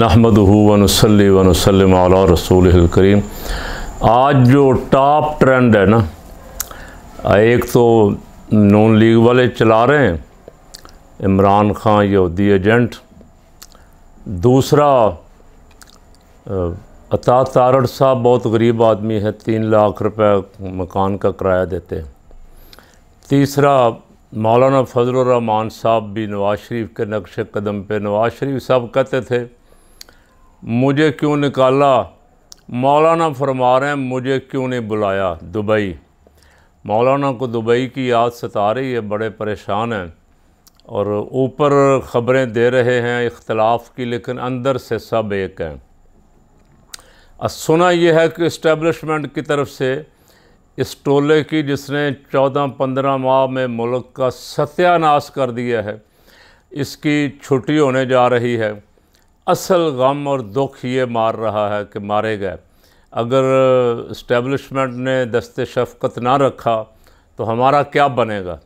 नहमद वसलम रसूल करीम आज जो टॉप ट्रेंड है ना एक तो नून लीग वाले चला रहे हैं इमरान खान यहूदी एजेंट दूसरा अता तारड़ साहब बहुत गरीब आदमी है तीन लाख रुपए मकान का किराया देते हैं तीसरा मौलाना फजल रहमान साहब भी नवाज़ शरीफ के नक्श कदम पे नवाज़ शरीफ साहब कहते थे मुझे क्यों निकाला मौलाना फरमा रहे हैं मुझे क्यों नहीं बुलाया दुबई मौलाना को दुबई की याद सता रही है बड़े परेशान हैं और ऊपर ख़बरें दे रहे हैं इख्तलाफ की लेकिन अंदर से सब एक हैं सुना यह है कि इस्टेबलिशमेंट की तरफ से इस टोले की जिसने चौदह पंद्रह माह में मुल्क का सत्यानाश कर दिया है इसकी छुट्टी होने जा रही है असल गम और दुख ये मार रहा है कि मारे गए अगर इस्टेबलिशमेंट ने दस्ते शफकत ना रखा तो हमारा क्या बनेगा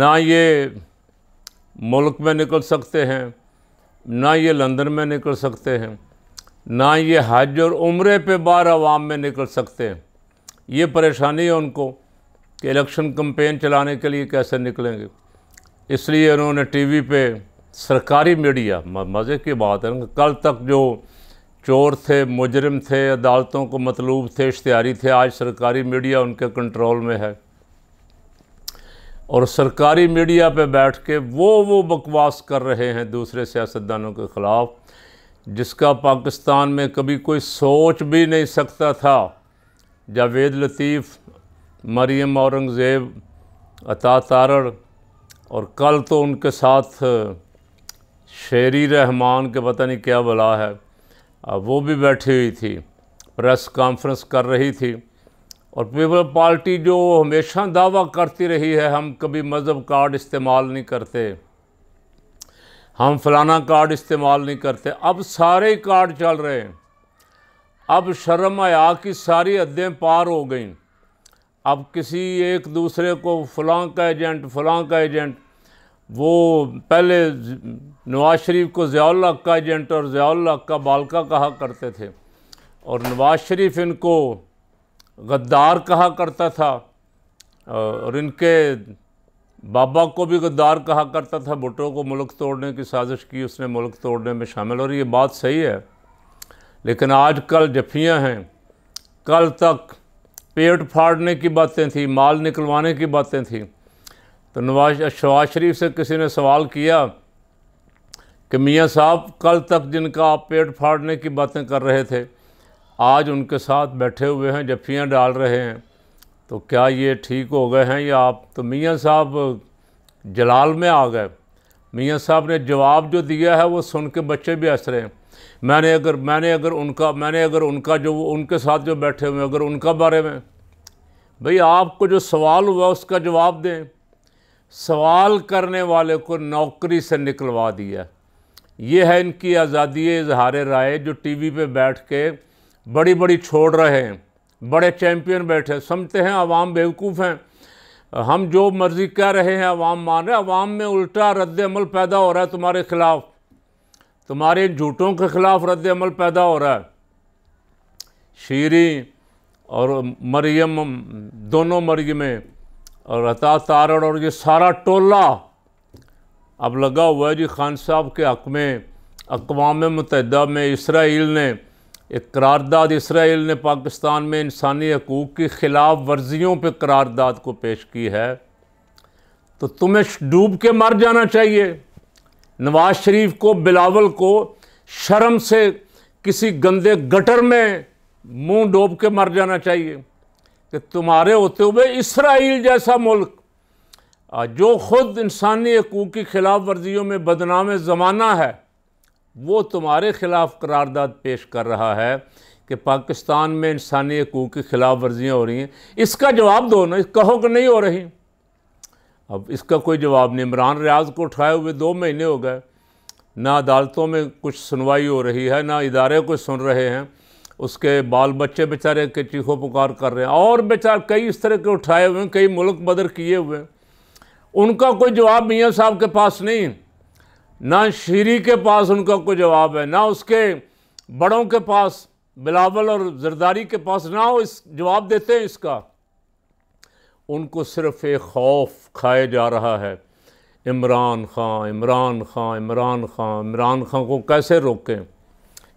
ना ये मुल्क में निकल सकते हैं ना ये लंदन में निकल सकते हैं ना ये हज और उम्र पे बार आवाम में निकल सकते हैं ये परेशानी है उनको कि इलेक्शन कम्पेन चलाने के लिए कैसे निकलेंगे इसलिए उन्होंने टीवी पे सरकारी मीडिया मज़े की बात है ना कल तक जो चोर थे मुजरम थे अदालतों को मतलूब थे इश्तियारी थे आज सरकारी मीडिया उनके कंट्रोल में है और सरकारी मीडिया पे बैठ के वो वो बकवास कर रहे हैं दूसरे सियासतदानों के ख़िलाफ़ जिसका पाकिस्तान में कभी कोई सोच भी नहीं सकता था जावेद लतीफ़ मरियम औरंगज़ेब अता तारड़ और कल तो उनके साथ शेरी रहमान के पता नहीं क्या बला है अब वो भी बैठी हुई थी प्रेस कॉन्फ्रेंस कर रही थी और पीपल पार्टी जो हमेशा दावा करती रही है हम कभी मज़हब कार्ड इस्तेमाल नहीं करते हम फलाना कार्ड इस्तेमाल नहीं करते अब सारे कार्ड चल रहे हैं अब शर्म आया कि सारी हदें पार हो गई अब किसी एक दूसरे को फलां का एजेंट फलां का एजेंट वो पहले नवाज़ शरीफ को ज़ियाल्ला का एजेंट और ज़ियाल्ला का बालका कहा करते थे और नवाज़ शरीफ इनको गद्दार कहा करता था और इनके बाबा को भी गद्दार कहा करता था भुटो को मुल्क तोड़ने की साजिश की उसने मुल्क तोड़ने में शामिल और ये बात सही है लेकिन आज कल जफियाँ हैं कल तक पेट फाड़ने की बातें थी माल निकलवाने की बातें थी तो नवाज शवाज शरीफ से किसी ने सवाल किया कि मियाँ साहब कल तक जिनका आप पेट फाड़ने की बातें कर रहे थे आज उनके साथ बैठे हुए हैं जफियाँ डाल रहे हैं तो क्या ये ठीक हो गए हैं या आप तो मियाँ साहब जलाल में आ गए मियाँ साहब ने जवाब जो दिया है वो सुन के बच्चे भी हंस रहे हैं मैंने अगर मैंने अगर उनका मैंने अगर उनका जो उनके साथ जो बैठे हुए हैं अगर उनका बारे में भई आपको जो सवाल हुआ उसका जवाब दें सवाल करने वाले को नौकरी से निकलवा दिया ये है इनकी आज़ादी इजहार राय जो टीवी पे बैठ के बड़ी बड़ी छोड़ रहे हैं बड़े चैम्पियन बैठे समझते हैं आवाम बेवकूफ़ हैं हम जो मर्ज़ी कह रहे हैं आवाम मान रहे आवाम में उल्टा रद्दमल पैदा हो रहा है तुम्हारे ख़िलाफ़ तुम्हारे झूठों के ख़िलाफ़ रद्दमल पैदा हो रहा है शीरी और मरियम दोनों मरियमें और अता तारण और ये सारा टोला अब लगा हुआ है जी खान साहब के हक़ में अकवाम मतहदा में इसराइल ने एक करारदाद इसराइल ने पाकिस्तान में इंसानी हकूक़ की ख़िलाफ़ वर्जियों पर करारदाद को पेश की है तो तुम्हें डूब के मर जाना चाहिए नवाज़ शरीफ को बिलावल को शर्म से किसी गंदे गटर में मुंह डूब के मर जाना चाहिए कि तुम्हारे होते हुए इसराइल जैसा मुल्क जो ख़ुद इंसानी हकूक़ की ख़िलाफ़ वर्जियों में बदनाम ज़माना है वो तुम्हारे ख़िलाफ़ करारदाद पेश कर रहा है कि पाकिस्तान में इंसानी हकूक़ की ख़िलाफ़ वर्जियाँ हो रही हैं इसका जवाब दो ना कहो कि नहीं हो रही अब इसका कोई जवाब नहीं इमरान रियाज को उठाए हुए दो महीने हो गए ना अदालतों में कुछ सुनवाई हो रही है ना इदारे को सुन रहे हैं उसके बाल बच्चे बेचारे के चीखों पुकार कर रहे हैं और बेचारे कई इस तरह के उठाए हुए हैं कई मुल्क बदर किए हुए हैं उनका कोई जवाब मियाँ साहब के पास नहीं ना शीरी के पास उनका कोई जवाब है ना उसके बड़ों के पास बिलावल और जरदारी के पास ना वो इस जवाब देते हैं इसका उनको सिर्फ एक खौफ खाए जा रहा है इमरान खां इमरान खां इमरान खां इमरान खां को कैसे रोकें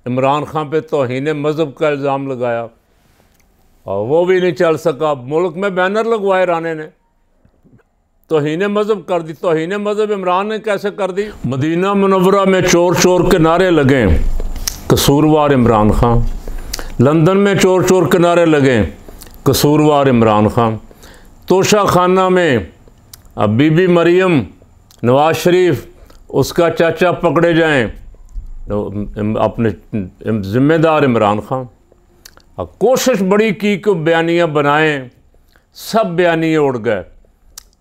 इमरान खान पे तोहन मज़हब का इल्ज़ाम लगाया और वो भी नहीं चल सका मुल्क में बैनर लगवाए राने ने तोहन मज़हब कर दी तोहन मज़हब इमरान ने कैसे कर दी मदीना मनवरा में चोर चोर के नारे लगे कसूरवार इमरान खान लंदन में चोर चोर के नारे लगे कसूरवार इमरान खान तोशा खाना में अब बीबी मरियम नवाज शरीफ उसका चाचा पकड़े जाएं तो अपने ज़िम्मेदार इमरान खान और कोशिश बड़ी की कि बयानियाँ बनाएं सब बयानिए उड़ गए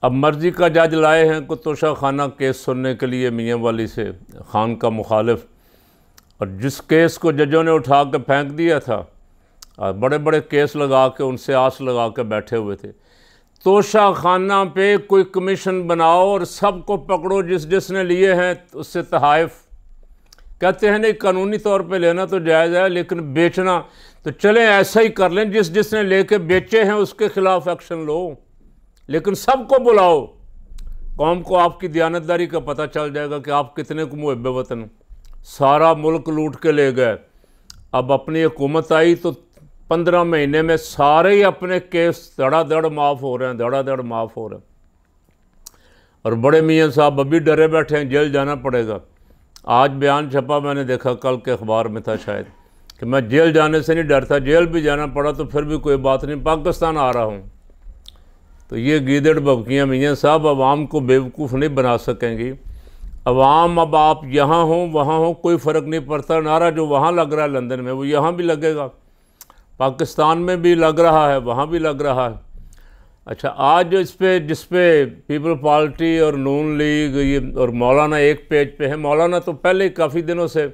अब मर्जी का जज लाए हैं को तोशा खाना केस सुनने के लिए मियाँ वाली से खान का मुखालफ और जिस केस को जजों ने उठा के फेंक दिया था और बड़े बड़े केस लगा के उनसे आस लगा के बैठे हुए थे तोशा खाना पे कोई कमीशन बनाओ और सबको पकड़ो जिस जिसने लिए हैं उससे तहफ कहते हैं नहीं कानूनी तौर पे लेना तो जायज़ है लेकिन बेचना तो चलें ऐसा ही कर लें जिस जिसने लेके बेचे हैं उसके ख़िलाफ़ एक्शन लो लेकिन सबको बुलाओ कौम को आपकी दयानतदारी का पता चल जाएगा कि आप कितने को मुहब वतन सारा मुल्क लूट के ले गए अब अपनी हुकूमत आई तो पंद्रह महीने में सारे ही अपने केस धड़ाधड़ माफ़ हो रहे हैं धड़ाधड़ माफ़ हो रहे हैं और बड़े मियाँ साहब अभी डरे बैठे हैं जेल जाना पड़ेगा आज बयान छपा मैंने देखा कल के अखबार में था शायद कि मैं जेल जाने से नहीं डरता जेल भी जाना पड़ा तो फिर भी कोई बात नहीं पाकिस्तान आ रहा हूँ तो ये गीदड़ बबकियाँ मियाँ साहब आवाम को बेवकूफ़ नहीं बना सकेंगी आवाम अब आप यहाँ हों वहाँ हों कोई फ़र्क नहीं पड़ता नारा जो वहाँ लग रहा है लंदन में वो यहाँ भी लगेगा पाकिस्तान में भी लग रहा है वहाँ भी लग रहा है अच्छा आज इस पर जिस पे पीपल पार्टी और नून लीग ये और मौलाना एक पेज पे है मौलाना तो पहले ही काफ़ी दिनों से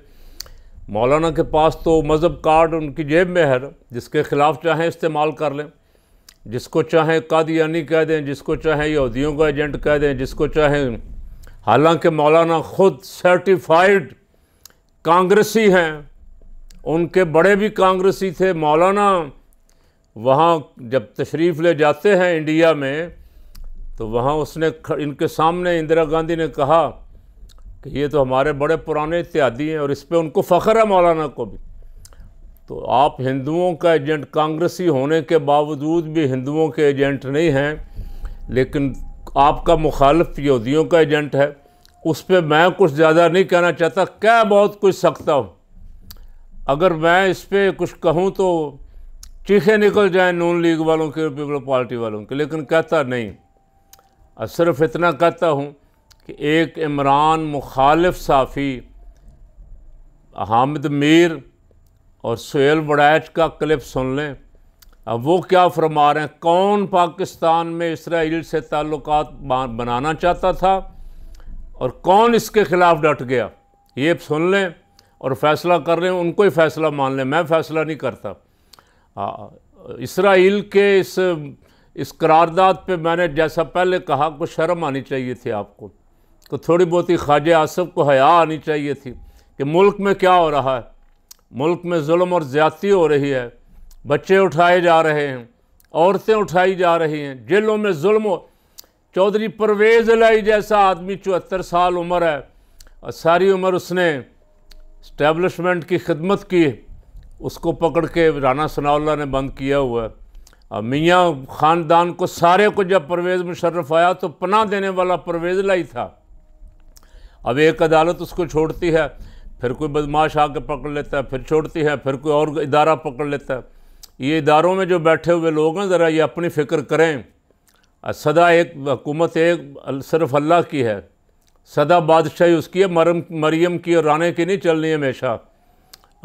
मौलाना के पास तो मज़हब कार्ड उनकी जेब में है जिसके ख़िलाफ़ चाहें इस्तेमाल कर लें जिसको चाहें कादयानी कह दें जिसको चाहें यहूदियों का एजेंट कह दें जिसको चाहें हालांकि मौलाना ख़ुद सर्टिफाइड कांग्रेसी हैं उनके बड़े भी कांग्रेसी थे मौलाना वहाँ जब तशरीफ़ ले जाते हैं इंडिया में तो वहाँ उसने इनके सामने इंदिरा गांधी ने कहा कि ये तो हमारे बड़े पुराने इत्यादि हैं और इस पर उनको फ़ख्र है मौलाना को भी तो आप हिंदुओं का एजेंट कांग्रेसी होने के बावजूद भी हिंदुओं के एजेंट नहीं हैं लेकिन आपका मुखालफ यहूदियों का एजेंट है उस पर मैं कुछ ज़्यादा नहीं कहना चाहता क्या बहुत कुछ सकता हूँ अगर मैं इस पर कुछ कहूँ तो चीखे निकल जाएं नून लीग वालों के पीपल पार्टी वालों के लेकिन कहता नहीं सिर्फ इतना कहता हूँ कि एक इमरान मुखालिफ साफ़ी हामिद मीर और सुहेल बड़ैच का क्लिप सुन लें अब वो क्या फरमा रहे हैं कौन पाकिस्तान में इसराइल से ताल्लुक बनाना चाहता था और कौन इसके ख़िलाफ़ डट गया ये सुन लें और फ़ैसला कर लें उनको ही फ़ैसला मान लें मैं फ़ैसला नहीं करता इसराइल के इस इस करारदाद पे मैंने जैसा पहले कहा को शर्म आनी चाहिए थी आपको तो थोड़ी बहुत ही ख्वाज आसफ़ को हया आनी चाहिए थी कि मुल्क में क्या हो रहा है मुल्क में जुल्म और ज़्यादती हो रही है बच्चे उठाए जा रहे हैं औरतें उठाई जा रही हैं जेलों में जुल्म चौधरी परवेज़ लाई जैसा आदमी चौहत्तर साल उम्र है और सारी उम्र उसने इस्टेबलिशमेंट की खिदमत की उसको पकड़ के राना सनाउल्ला ने बंद किया हुआ है मियाँ ख़ानदान को सारे को जब परवेज़ मुशर्रफ आया तो पनाह देने वाला परवेज़ लाई था अब एक अदालत उसको छोड़ती है फिर कोई बदमाश आके पकड़ लेता है फिर छोड़ती है फिर कोई और इदारा पकड़ लेता है ये इदारों में जो बैठे हुए लोग हैं ज़रा ये अपनी फ़िक्र करें सदा एक हुकूमत एक सिर्फ अल्लाह की है सदा बादशाही उसकी है मरम मरियम की और राना की नहीं चलनी हमेशा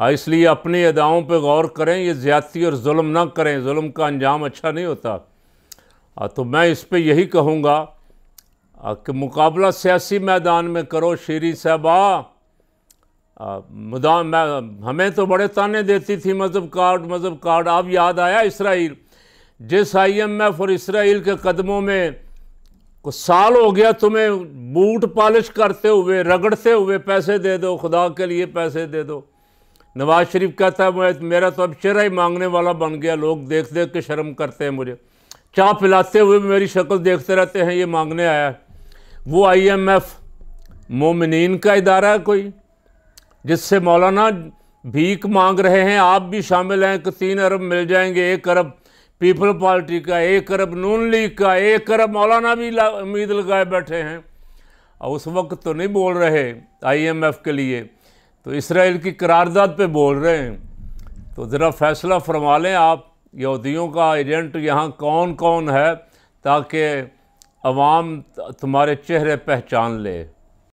हाँ, इसलिए अपनी अदाओं पर गौर करें ये ज़्यादती और म ना करें म का अंजाम अच्छा नहीं होता हाँ, तो मैं इस पर यही कहूँगा हाँ, कि मुकाबला सियासी मैदान में करो शेरी साहबा मुदा मैं हमें तो बड़े ताने देती थी मज़हब कार्ड मज़हब कार्ड अब याद आया इसराइल जिस आई एम एफ और इसराइल के कदमों में कुछ साल हो गया तुम्हें बूट पॉलिश करते हुए रगड़ते हुए पैसे दे दो खुदा के लिए पैसे दे दो नवाज शरीफ कहता है मैं मेरा तो अब चेहरा ही मांगने वाला बन गया लोग देख देख के शर्म करते हैं मुझे चाह पिलाते हुए भी मेरी शक्ल देखते रहते हैं ये मांगने आया है वो आईएमएफ मोमिन का इदारा है कोई जिससे मौलाना भीख मांग रहे हैं आप भी शामिल हैं कि तीन अरब मिल जाएंगे एक अरब पीपल पार्टी का एक अरब नून लीग का एक अरब मौलाना भी उम्मीद लगाए बैठे हैं और उस वक्त तो नहीं बोल रहे आईएमएफ के लिए तो इसराइल की करारदाद पे बोल रहे हैं तो ज़रा फ़ैसला फरमा लें आप यहूदियों का एजेंट यहाँ कौन कौन है ताकि अवाम तुम्हारे चेहरे पहचान ले